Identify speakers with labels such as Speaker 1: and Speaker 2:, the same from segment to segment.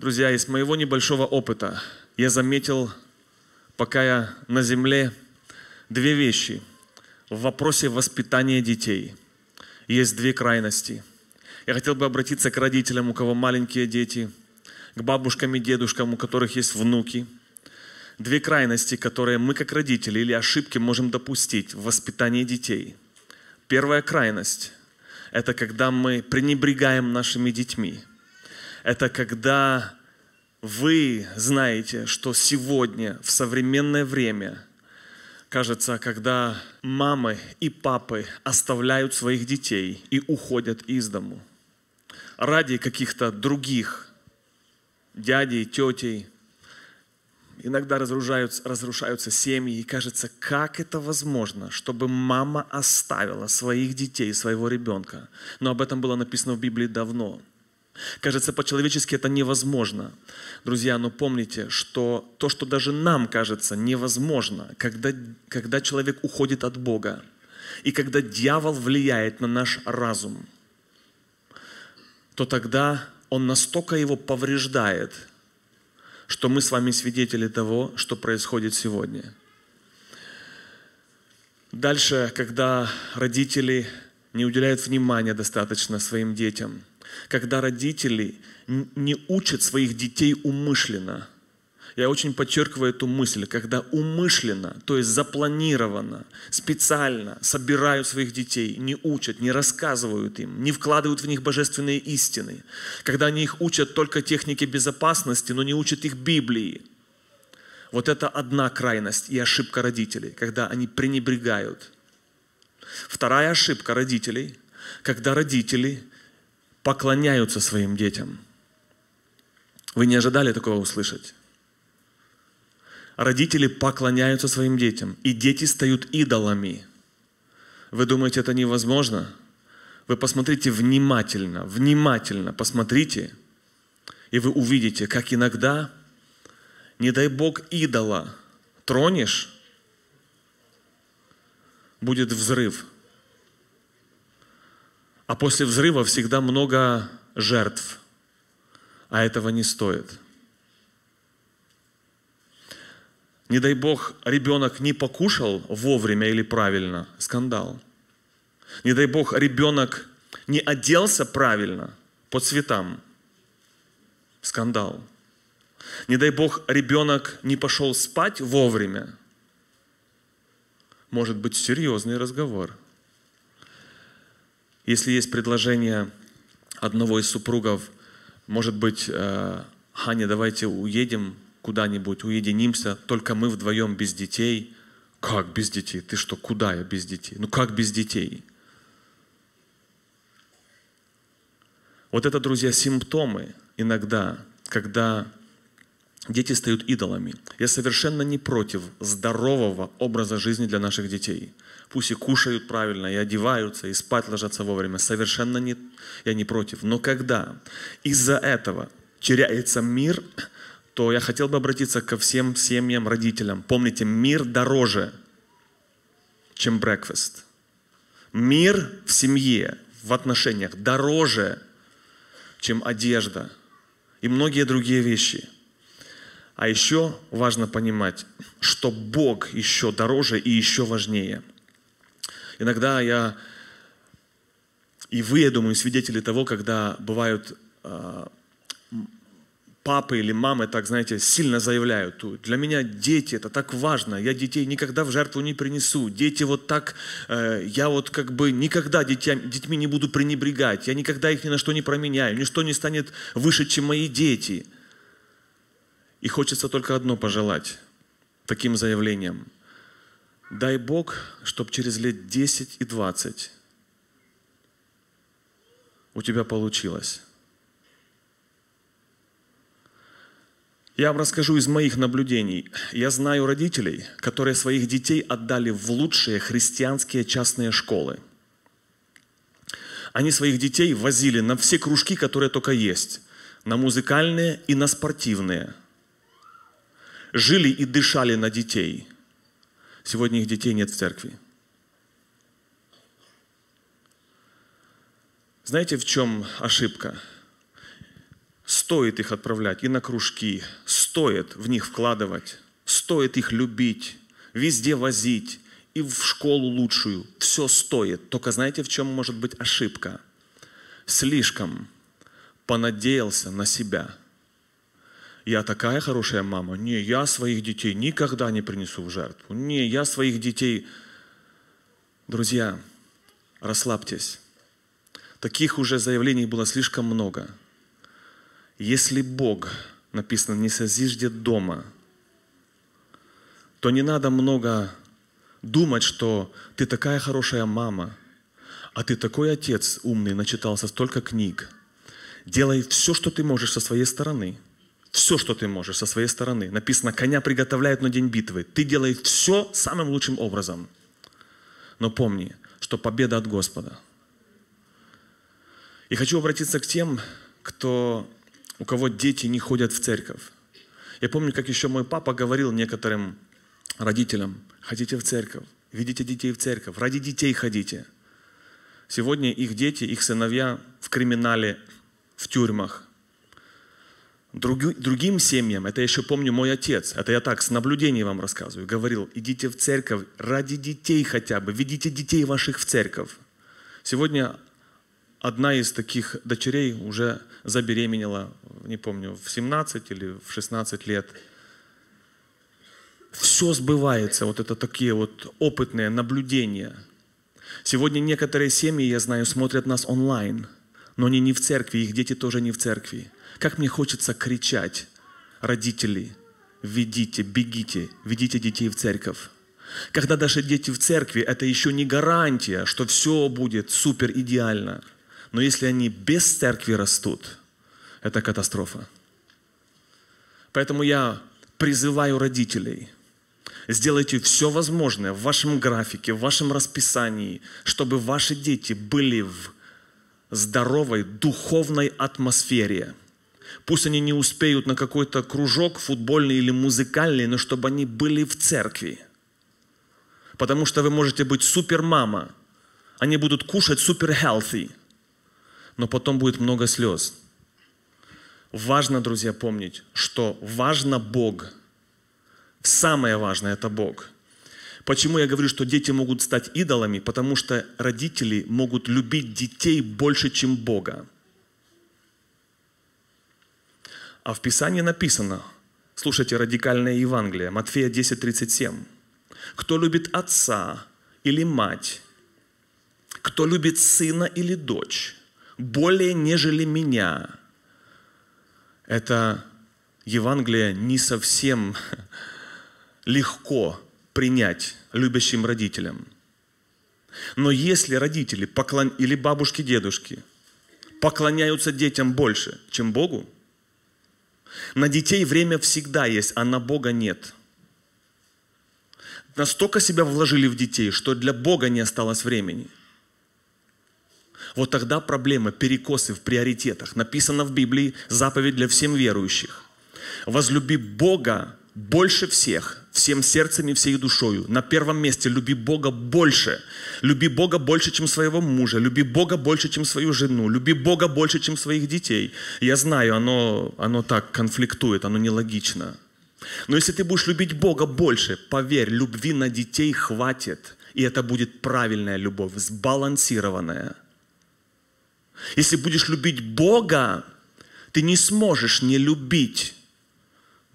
Speaker 1: Друзья, из моего небольшого опыта я заметил, пока я на земле, две вещи. В вопросе воспитания детей есть две крайности. Я хотел бы обратиться к родителям, у кого маленькие дети, к бабушкам и дедушкам, у которых есть внуки. Две крайности, которые мы как родители или ошибки можем допустить в воспитании детей. Первая крайность – это когда мы пренебрегаем нашими детьми – это когда вы знаете, что сегодня, в современное время, кажется, когда мамы и папы оставляют своих детей и уходят из дому ради каких-то других дядей, тетей, иногда разрушаются, разрушаются семьи, и кажется, как это возможно, чтобы мама оставила своих детей, своего ребенка. Но об этом было написано в Библии давно. Кажется, по-человечески это невозможно. Друзья, но ну помните, что то, что даже нам кажется невозможно, когда, когда человек уходит от Бога, и когда дьявол влияет на наш разум, то тогда он настолько его повреждает, что мы с вами свидетели того, что происходит сегодня. Дальше, когда родители не уделяют внимания достаточно своим детям – когда родители не учат своих детей умышленно. Я очень подчеркиваю эту мысль, когда умышленно, то есть запланированно, специально собирают своих детей, не учат, не рассказывают им, не вкладывают в них божественные истины, когда они их учат только технике безопасности, но не учат их Библии. Вот это одна крайность и ошибка родителей, когда они пренебрегают. Вторая ошибка родителей, когда родители поклоняются своим детям. Вы не ожидали такого услышать? Родители поклоняются своим детям, и дети стают идолами. Вы думаете, это невозможно? Вы посмотрите внимательно, внимательно посмотрите, и вы увидите, как иногда, не дай Бог, идола тронешь, будет взрыв – а после взрыва всегда много жертв. А этого не стоит. Не дай бог, ребенок не покушал вовремя или правильно. Скандал. Не дай бог, ребенок не оделся правильно по цветам. Скандал. Не дай бог, ребенок не пошел спать вовремя. Может быть, серьезный разговор – если есть предложение одного из супругов, может быть, Ханя, э, давайте уедем куда-нибудь, уединимся, только мы вдвоем без детей. Как без детей? Ты что, куда я без детей? Ну как без детей? Вот это, друзья, симптомы иногда, когда дети стают идолами. Я совершенно не против здорового образа жизни для наших детей. Пусть и кушают правильно, и одеваются, и спать ложатся вовремя. Совершенно не, я не против. Но когда из-за этого теряется мир, то я хотел бы обратиться ко всем семьям, родителям. Помните, мир дороже, чем breakfast. Мир в семье, в отношениях дороже, чем одежда и многие другие вещи – а еще важно понимать, что Бог еще дороже и еще важнее. Иногда я, и вы, я думаю, свидетели того, когда бывают э, папы или мамы, так, знаете, сильно заявляют, для меня дети, это так важно, я детей никогда в жертву не принесу, дети вот так, э, я вот как бы никогда детям детьми не буду пренебрегать, я никогда их ни на что не променяю, ничто не станет выше, чем мои дети – и хочется только одно пожелать таким заявлением. Дай Бог, чтобы через лет 10 и 20 у тебя получилось. Я вам расскажу из моих наблюдений. Я знаю родителей, которые своих детей отдали в лучшие христианские частные школы. Они своих детей возили на все кружки, которые только есть, на музыкальные и на спортивные – жили и дышали на детей. Сегодня их детей нет в церкви. Знаете, в чем ошибка? Стоит их отправлять и на кружки, стоит в них вкладывать, стоит их любить, везде возить, и в школу лучшую. Все стоит. Только знаете, в чем может быть ошибка? Слишком понадеялся на себя – я такая хорошая мама. Не, я своих детей никогда не принесу в жертву. Не, я своих детей... Друзья, расслабьтесь. Таких уже заявлений было слишком много. Если Бог, написано, не созиждет дома, то не надо много думать, что ты такая хорошая мама, а ты такой отец умный, начитался столько книг. Делай все, что ты можешь со своей стороны – все, что ты можешь со своей стороны. Написано, коня приготовляют на день битвы. Ты делаешь все самым лучшим образом. Но помни, что победа от Господа. И хочу обратиться к тем, кто, у кого дети не ходят в церковь. Я помню, как еще мой папа говорил некоторым родителям, ходите в церковь, видите детей в церковь, ради детей ходите. Сегодня их дети, их сыновья в криминале, в тюрьмах, другим семьям, это я еще помню мой отец, это я так с наблюдения вам рассказываю, говорил, идите в церковь ради детей хотя бы, ведите детей ваших в церковь. Сегодня одна из таких дочерей уже забеременела, не помню, в 17 или в 16 лет. Все сбывается, вот это такие вот опытные наблюдения. Сегодня некоторые семьи, я знаю, смотрят нас онлайн, но они не в церкви, их дети тоже не в церкви. Как мне хочется кричать, родители, ведите, бегите, ведите детей в церковь. Когда даже дети в церкви, это еще не гарантия, что все будет супер идеально. Но если они без церкви растут, это катастрофа. Поэтому я призываю родителей, сделайте все возможное в вашем графике, в вашем расписании, чтобы ваши дети были в здоровой духовной атмосфере – Пусть они не успеют на какой-то кружок футбольный или музыкальный, но чтобы они были в церкви. Потому что вы можете быть супермама. Они будут кушать супер healthy. Но потом будет много слез. Важно, друзья, помнить, что важно Бог. Самое важное – это Бог. Почему я говорю, что дети могут стать идолами? Потому что родители могут любить детей больше, чем Бога. А в Писании написано, слушайте, радикальное Евангелие, Матфея 10:37. Кто любит отца или мать, кто любит сына или дочь, более нежели меня, это Евангелие не совсем легко принять любящим родителям. Но если родители поклон... или бабушки, дедушки поклоняются детям больше, чем Богу, на детей время всегда есть, а на Бога нет. Настолько себя вложили в детей, что для Бога не осталось времени. Вот тогда проблема перекосы в приоритетах. Написано в Библии заповедь для всем верующих. Возлюби Бога больше всех, всем сердцем и всей душою. На первом месте люби Бога больше. Люби Бога больше, чем своего мужа. Люби Бога больше, чем свою жену. Люби Бога больше, чем своих детей. Я знаю, оно, оно так конфликтует, оно нелогично. Но если ты будешь любить Бога больше, поверь, любви на детей хватит. И это будет правильная любовь, сбалансированная. Если будешь любить Бога, ты не сможешь не любить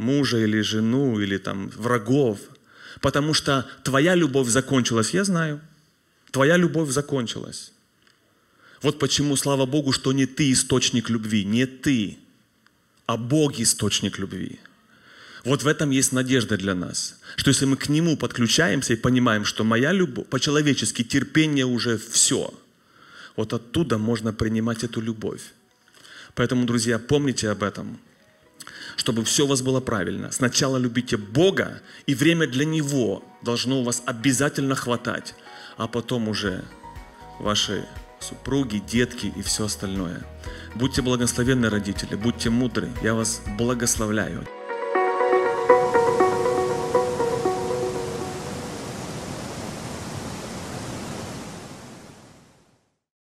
Speaker 1: мужа или жену, или там врагов, потому что твоя любовь закончилась, я знаю, твоя любовь закончилась. Вот почему, слава Богу, что не ты источник любви, не ты, а Бог источник любви. Вот в этом есть надежда для нас, что если мы к Нему подключаемся и понимаем, что моя любовь, по-человечески терпение уже все, вот оттуда можно принимать эту любовь. Поэтому, друзья, помните об этом – чтобы все у вас было правильно. Сначала любите Бога, и время для Него должно у вас обязательно хватать, а потом уже ваши супруги, детки и все остальное. Будьте благословенны, родители, будьте мудры. Я вас благословляю.